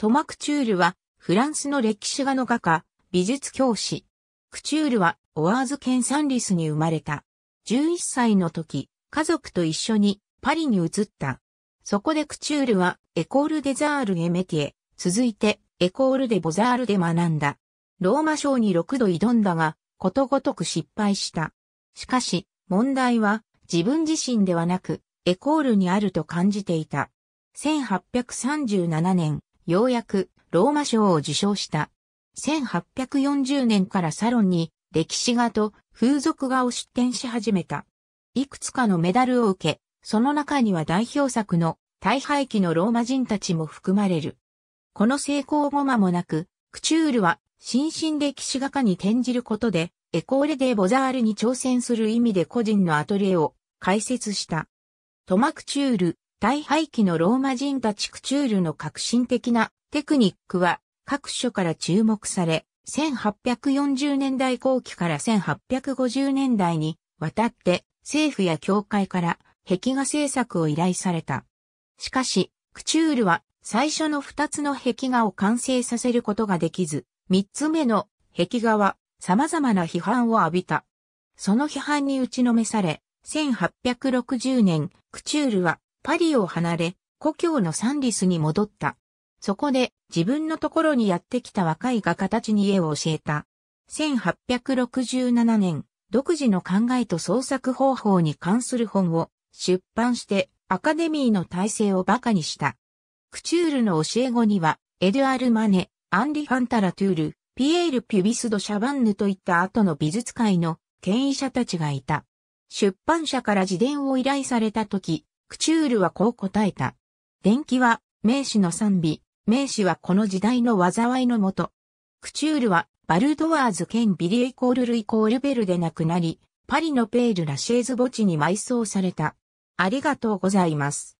トマ・クチュールは、フランスの歴史画の画家、美術教師。クチュールは、オワーズ県サンリスに生まれた。11歳の時、家族と一緒にパリに移った。そこでクチュールは、エコール・デ・ザール・エメティエ、続いて、エコール・デ・ボザールで学んだ。ローマ賞に6度挑んだが、ことごとく失敗した。しかし、問題は、自分自身ではなく、エコールにあると感じていた。1837年、ようやくローマ賞を受賞した。1840年からサロンに歴史画と風俗画を出展し始めた。いくつかのメダルを受け、その中には代表作の大廃棄のローマ人たちも含まれる。この成功後間もなく、クチュールは新進歴史画家に転じることで、エコーレ・デ・ボザールに挑戦する意味で個人のアトリエを開設した。トマ・クチュール、大廃棄のローマ人たちクチュールの革新的なテクニックは各所から注目され、1840年代後期から1850年代にわたって政府や教会から壁画制作を依頼された。しかし、クチュールは最初の2つの壁画を完成させることができず、3つ目の壁画は様々な批判を浴びた。その批判に打ちのめされ、1860年、クチュールはパリを離れ、故郷のサンリスに戻った。そこで自分のところにやってきた若い画家たちに絵を教えた。1867年、独自の考えと創作方法に関する本を出版してアカデミーの体制を馬鹿にした。クチュールの教え子には、エドゥアル・マネ、アンリ・ファンタラ・トゥール、ピエール・ピュビスド・シャバンヌといった後の美術界の権威者たちがいた。出版社から自伝を依頼された時、クチュールはこう答えた。電気は、名士の賛美、名士はこの時代の災いのもと。クチュールは、バルドワーズ兼ビリエイコールルイコールベルで亡くなり、パリのペール・ラシェーズ墓地に埋葬された。ありがとうございます。